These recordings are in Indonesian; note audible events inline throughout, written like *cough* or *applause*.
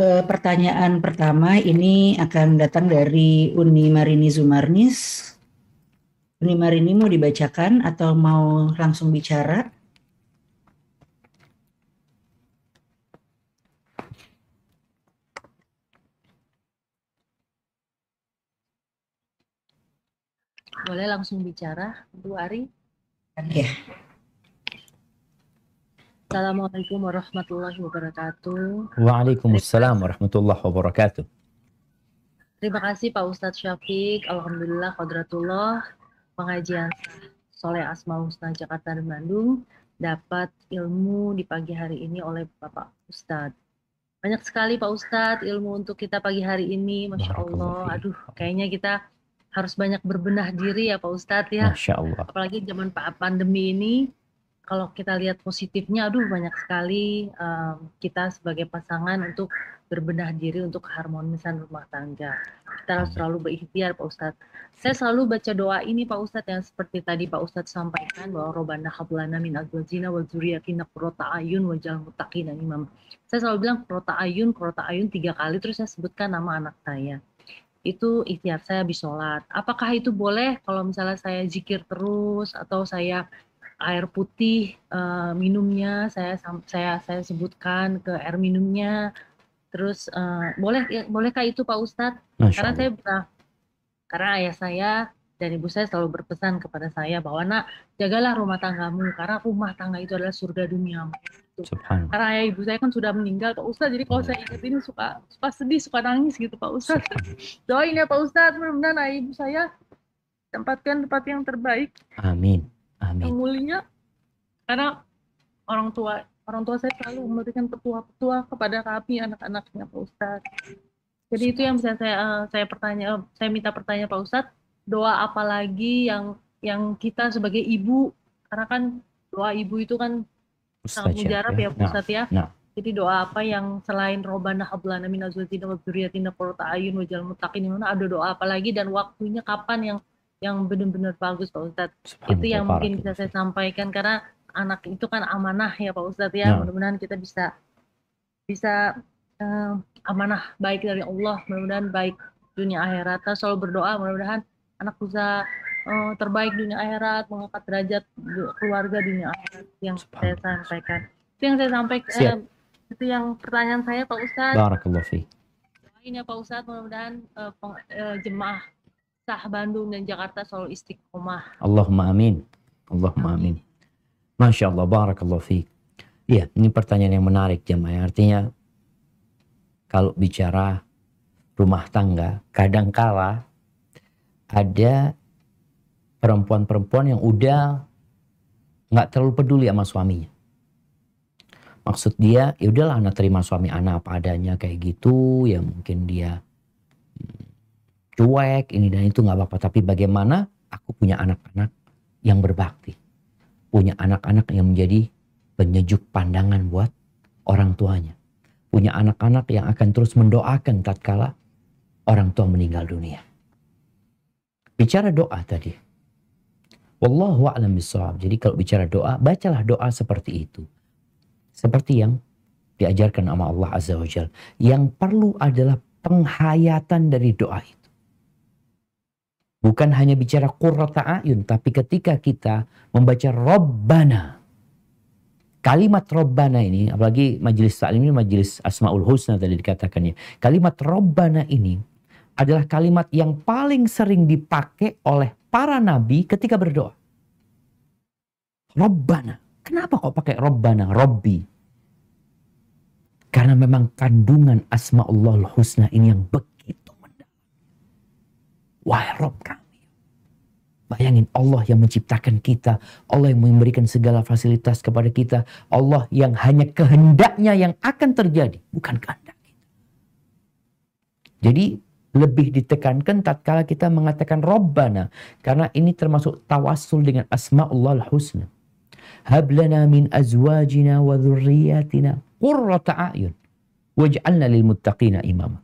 Pertanyaan pertama ini akan datang dari Uni Marini Zumarnis. Uni Marini mau dibacakan atau mau langsung bicara? Boleh langsung bicara, Bu Ari? Iya. Assalamualaikum warahmatullahi wabarakatuh. Waalaikumsalam warahmatullahi wabarakatuh. Terima kasih Pak Ustadz Syafiq, Alhamdulillah Qadratullah, pengajian Soleh Asma Husna Jakarta dan Bandung, dapat ilmu di pagi hari ini oleh Bapak Ustadz. Banyak sekali Pak Ustadz ilmu untuk kita pagi hari ini, Masya Allah. Aduh, kayaknya kita harus banyak berbenah diri ya Pak Ustadz ya. Masya Allah. Apalagi zaman pandemi ini, kalau kita lihat positifnya, aduh banyak sekali um, kita sebagai pasangan untuk berbenah diri untuk harmonisan rumah tangga. Kita harus selalu berikhtiar Pak Ustadz. Saya selalu baca doa ini Pak Ustadz yang seperti tadi Pak Ustadz sampaikan bahwa Robana hablana min azwajina wa dzurriyyatina qurrata ayun wa jal imam. Saya selalu bilang qurrata ayun, qurrata ayun tiga kali terus saya sebutkan nama anak saya. Itu ikhtiar saya habis sholat. Apakah itu boleh kalau misalnya saya zikir terus atau saya air putih uh, minumnya saya saya saya sebutkan ke air minumnya terus uh, boleh ya, bolehkah itu Pak Ustadz karena saya nah, karena ayah saya dan ibu saya selalu berpesan kepada saya bahwa nak jagalah rumah tanggamu karena rumah tangga itu adalah surga dunia karena ayah ibu saya kan sudah meninggal Pak Ustadz jadi kalau iya. saya ingat ini suka suka sedih suka nangis gitu Pak Ustadz *laughs* doain ya Pak Ustadz mudah-mudahan ayah ibu saya tempatkan tempat yang terbaik amin Amin. Yang mulinya karena orang tua orang tua saya selalu memberikan petua-petua kepada kami anak-anaknya Pak Ustadz. Jadi itu yang bisa saya eh, saya pertanya eh, saya minta pertanyaan Pak Ustadz doa apa lagi yang yang kita sebagai ibu karena kan doa ibu itu kan Ustaz, sangat mujarab ya, ya Pak nah, Ustadz ya. Nah. Jadi doa apa yang selain robana hablana min azwatina wa dzurriyyatina qurrata ayun waj'al muttaqin ada doa apa lagi dan waktunya kapan yang yang benar-benar bagus Pak Ustadz. itu yang mungkin bisa saya sampaikan karena anak itu kan amanah ya Pak Ustadz ya. Nah. Mudah-mudahan kita bisa bisa uh, amanah baik dari Allah, mudah-mudahan baik dunia akhirat. Kita selalu berdoa mudah-mudahan anak bisa uh, terbaik dunia akhirat, mengangkat derajat keluarga dunia akhirat yang saya sampaikan. Itu yang saya sampaikan. Eh, itu yang pertanyaan saya Pak Ustadz. Barakallahu fiik. Ini ya Pak Ustadz, mudah-mudahan uh, uh, jemaah sah Bandung dan Jakarta selalu istiqomah. Allahumma amin. Allahumma amin. Masya Allah, barakallah fiqh. Iya, ini pertanyaan yang menarik jamaah. Artinya kalau bicara rumah tangga, kadangkala ada perempuan-perempuan yang udah nggak terlalu peduli sama suaminya. Maksud dia, ya udahlah anak terima suami anak apa adanya kayak gitu, ya mungkin dia cuek ini dan itu nggak apa-apa tapi bagaimana aku punya anak-anak yang berbakti punya anak-anak yang menjadi penyejuk pandangan buat orang tuanya punya anak-anak yang akan terus mendoakan tatkala orang tua meninggal dunia bicara doa tadi wallahu a'lam bishawab jadi kalau bicara doa bacalah doa seperti itu seperti yang diajarkan sama Allah azza wajalla yang perlu adalah penghayatan dari doa itu Bukan hanya bicara qurrata ayun, tapi ketika kita membaca robbana Kalimat robbana ini, apalagi majelis taklim ini majelis Asmaul Husna tadi dikatakannya. Kalimat robbana ini adalah kalimat yang paling sering dipakai oleh para nabi ketika berdoa. robbana Kenapa kok pakai robbana Robbi? Karena memang kandungan asmaul Husna ini yang begitu Wahai Rob kami. Bayangin Allah yang menciptakan kita. Allah yang memberikan segala fasilitas kepada kita. Allah yang hanya kehendaknya yang akan terjadi. Bukan kehendak kita. Jadi lebih ditekankan tatkala kita mengatakan Rabbana. Karena ini termasuk tawasul dengan Asma'ullah Allah husna Hablana min azwajina wa dhurriyatina qurrata a'yun. Waj'alna lil muttaqina imama.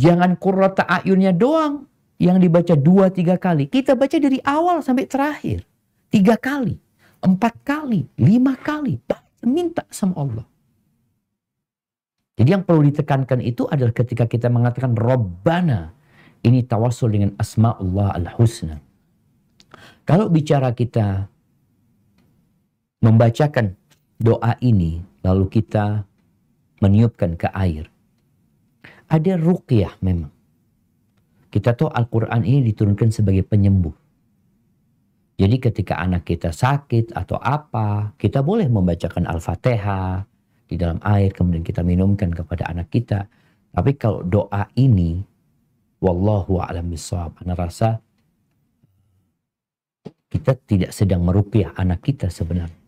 Jangan kurrota ayunnya doang yang dibaca dua tiga kali. Kita baca dari awal sampai terakhir. Tiga kali, empat kali, lima kali. Minta sama Allah. Jadi yang perlu ditekankan itu adalah ketika kita mengatakan Robana Ini tawasul dengan Allah al-husna. Kalau bicara kita membacakan doa ini lalu kita meniupkan ke air ada ruqyah memang. Kita tahu Al-Quran ini diturunkan sebagai penyembuh. Jadi ketika anak kita sakit atau apa, kita boleh membacakan Al-Fatihah di dalam air, kemudian kita minumkan kepada anak kita. Tapi kalau doa ini, Wallahu a'lam bishawab. Anak rasa kita tidak sedang merupiah anak kita sebenarnya.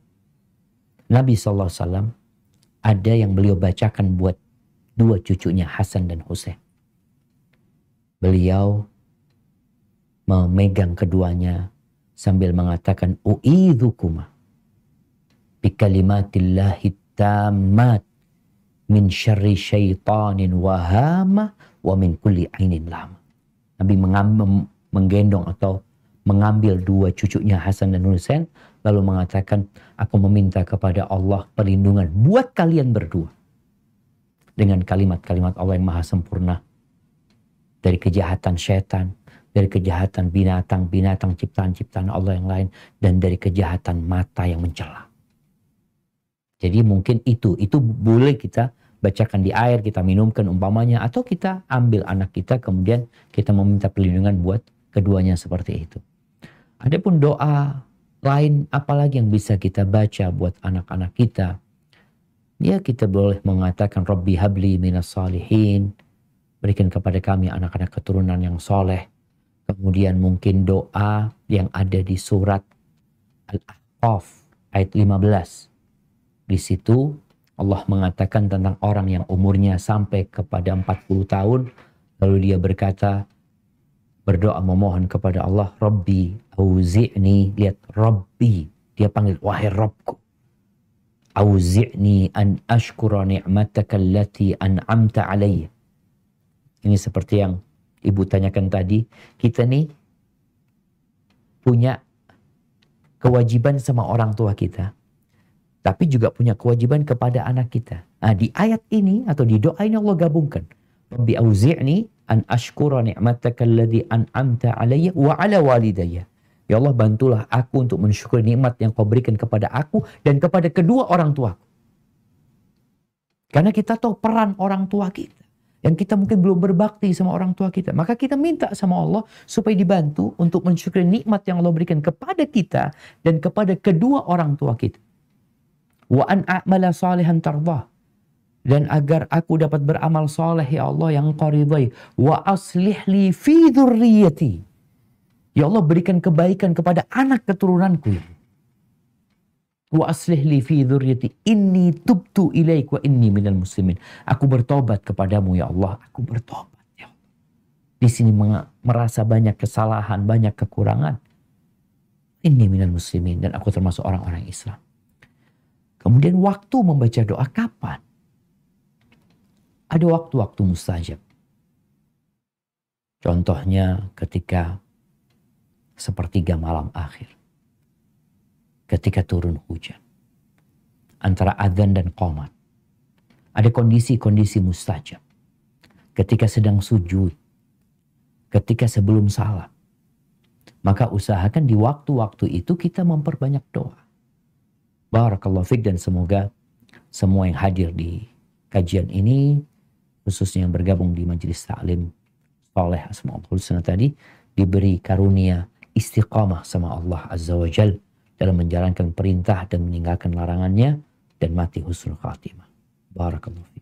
Nabi SAW ada yang beliau bacakan buat dua cucunya Hasan dan Husain. Beliau memegang keduanya sambil mengatakan u'idzukuma bikalimatillahi tamat min syarri syaitanin wahama wa min kulli ainin lama. Nabi mengambil, menggendong atau mengambil dua cucunya Hasan dan Husain lalu mengatakan aku meminta kepada Allah perlindungan buat kalian berdua dengan kalimat-kalimat Allah yang maha sempurna. Dari kejahatan setan, dari kejahatan binatang, binatang ciptaan-ciptaan Allah yang lain, dan dari kejahatan mata yang mencela. Jadi mungkin itu, itu boleh kita bacakan di air, kita minumkan umpamanya, atau kita ambil anak kita kemudian kita meminta perlindungan buat keduanya seperti itu. Adapun doa lain apalagi yang bisa kita baca buat anak-anak kita, Ya kita boleh mengatakan Rabbi habli minas salihin. Berikan kepada kami anak-anak keturunan yang soleh. Kemudian mungkin doa yang ada di surat Al-Ahqaf ayat 15. Di situ Allah mengatakan tentang orang yang umurnya sampai kepada 40 tahun. Lalu dia berkata, berdoa memohon kepada Allah, Rabbi auzi'ni, lihat Rabbi. Dia panggil, wahai Robku auzi'ni an ashkura ni'mataka allati an'amta alayya. Ini seperti yang Ibu tanyakan tadi, kita nih punya kewajiban sama orang tua kita. Tapi juga punya kewajiban kepada anak kita. Nah, di ayat ini atau di doa ini Allah gabungkan. Rabbi auzi'ni an ashkura ni'mataka alladhi an'amta alayya wa ala Ya Allah bantulah aku untuk mensyukuri nikmat yang kau berikan kepada aku dan kepada kedua orang tua. Karena kita tahu peran orang tua kita. Yang kita mungkin belum berbakti sama orang tua kita. Maka kita minta sama Allah supaya dibantu untuk mensyukuri nikmat yang Allah berikan kepada kita dan kepada kedua orang tua kita. Wa an a'mala salihan tarbah. Dan agar aku dapat beramal soleh ya Allah yang kau ridhai. Wa aslih li fi dhurriyati Ya Allah berikan kebaikan kepada anak keturunanku. Ya wa aslih li fi dzurriyyati inni tubtu ilaik wa inni minal muslimin. Aku bertobat kepadamu ya Allah, aku bertobat ya Allah. Di sini merasa banyak kesalahan, banyak kekurangan. Inni minal muslimin dan aku termasuk orang-orang Islam. Kemudian waktu membaca doa kapan? Ada waktu-waktu mustajab. Contohnya ketika sepertiga malam akhir. Ketika turun hujan. Antara adzan dan komat. Ada kondisi-kondisi mustajab. Ketika sedang sujud. Ketika sebelum salam. Maka usahakan di waktu-waktu itu kita memperbanyak doa. Barakallahu fiqh dan semoga semua yang hadir di kajian ini khususnya yang bergabung di majelis taklim soleh asmaul husna tadi diberi karunia istiqamah sama Allah Azza wa Jal dalam menjalankan perintah dan meninggalkan larangannya dan mati husnul khatimah. Barakallahu